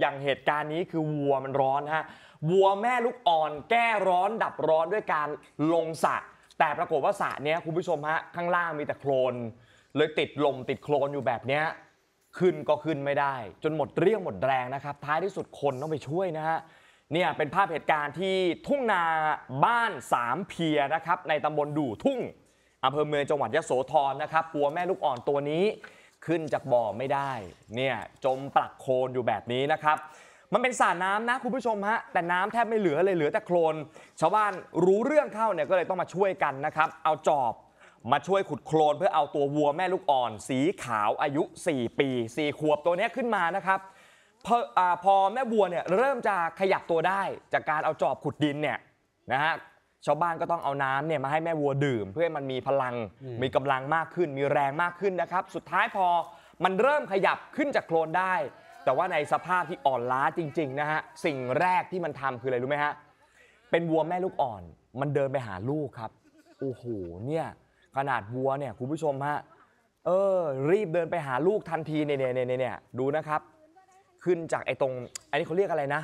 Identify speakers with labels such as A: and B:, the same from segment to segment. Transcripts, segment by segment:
A: อย่างเหตุการณ์นี้คือวัวมันร้อนฮะ วัวแม่ลูกอ่อน แก้ร้อนดับร้อนด้วยการลงสระแต่ปรากฏว่าสระเนี้ยคุณผู้ชมฮะข้างล่างมีแต่โคลนเลยติดลมติดโคลนอยู่แบบเนี้ย ขึ้นก็ขึ้นไม่ได้ จนหมดเรี่ยวหมดแรงนะครับ ท้ายที่สุดคนต้องไปช่วยนะฮะ เนี่ยเป็นภาพเหตุการณ์ที่ทุ่งนาบ้านสามเพียนะครับ ในตำบลดู่ทุ่งอำเภอเมืองจังหวัดยะโสธรนะครับปัวแม่ลูกอ่อนตัวนี้ขึ้นจากบ่อไม่ได้เนี่ยจมปลักโคลนอยู่แบบนี้นะครับ มันเป็นสระน้ำนะคุณผู้ชมฮะแต่น้ำแทบไม่เหลือเลยเหลือแต่โคลนชาวบ้านรู้เรื่องเข้าเนี่ยก็เลยต้องมาช่วยกันนะครับเอาจอบมาช่วยขุดโคลน เพื่อเอาตัววัวแม่ลูกอ่อน สีขาวอายุ 4 ปี4ขวบตัวนี้ขึ้นมานะครับพออพอแม่วัวเนี่ยเริ่มจะขยับตัวได้ จากการเอาจอบขุดดินเนี่ยนะฮะชาวบ้านก็ต้องเอาน้ำเนี่ยมาให้แม่วัวดื่มเพื่อให้มันมีพลังมีกำลังมากขึ้นมีแรงมากขึ้นนะครับ สุดท้ายพอมันเริ่มขยับขึ้นจากโคลนได้ แต่ว่าในสภาพที่อ่อนล้าจริงๆนะฮะสิ่งแรกที่มันทำคืออะไรรู้ไหมฮะเป็นวัวแม่ลูกอ่อน มันเดินไปหาลูกครับ โอ้โหเนี่ยขนาดวัวเนี่ยคุณผู้ชมฮะเออ รีบเดินไปหาลูกทันทีเนี่ยเนี่ยเนี่ยดูนะครับ ขึ้นจากไอ้ตรงอันนี้เขาเรียกอะไรนะ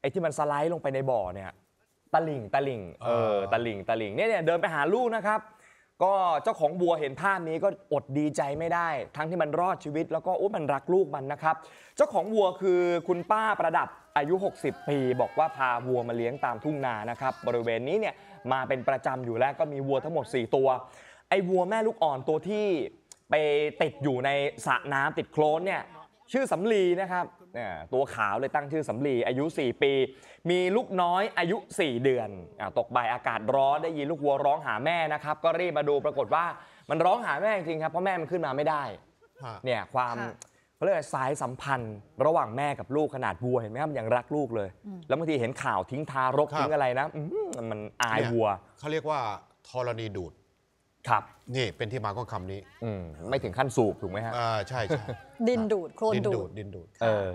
A: ไอ้ที่มันสไลด์ลงไปในบ่อเนี่ยตะลิ่งตะลิ่งเออตะลิ่งตะลิ่งเนี่ยเนี่ยเดินไปหาลูกนะครับ ก็เจ้าของบัวเห็นภาพนี้ก็อดดีใจไม่ได้ ทั้งที่มันรอดชีวิต แล้วก็โอ้มันรักลูกมันนะครับ เจ้าของวัวคือคุณป้าประดับอายุ60ปีบอกว่าพาวัวมาเลี้ยงตามทุ่งนานะครับ บริเวณนี้เนี่ยมาเป็นประจำอยู่แล้ว ก็มีวัวทั้งหมด 4 ตัว ไอ้วัวแม่ลูกอ่อนตัวที่ไปติดอยู่ในสระน้ำติดโคลนเนี่ยชื่อสำลีนะครับนะตัวขาวเลยตั้งชื่อสำลีอายุ 4 ปี มีลูกน้อยอายุ 4 เดือนอตกบ่ายอากาศร้อนได้ยินลูกวัวร้องหาแม่นะครับ ก็รีบมาดูปรากฏว่ามันร้องหาแม่จริงครับ เพราะแม่มันขึ้นมาไม่ได้ เนี่ย ความเขาเรียกสายสัมพันธ์ ระหว่างแม่กับลูกขนาดวัว เห็นไหมครับยังรักลูกเลย แล้วบางทีเห็นข่าวทิ้งทารกทิ้งอะไรนะมันอายวัวเขาเรียกว่าธรณีดูดครับ นี่ เป็นที่มาของคำนี้ไม่ถึงขั้นสูบ ถูกไหมฮะอ่าใช่ใช่ดินดูด โคลนดดูดูดดินดูด เออ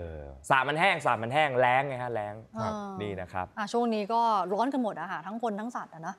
A: สาดมันแห้งสาดมันแห้งแรงไงฮะแรงครับนี่นะครับอ่าช่วงนี้ก็ร้อนกันหมดอะค่ะทั้งคนทั้งสัตว์อะนะ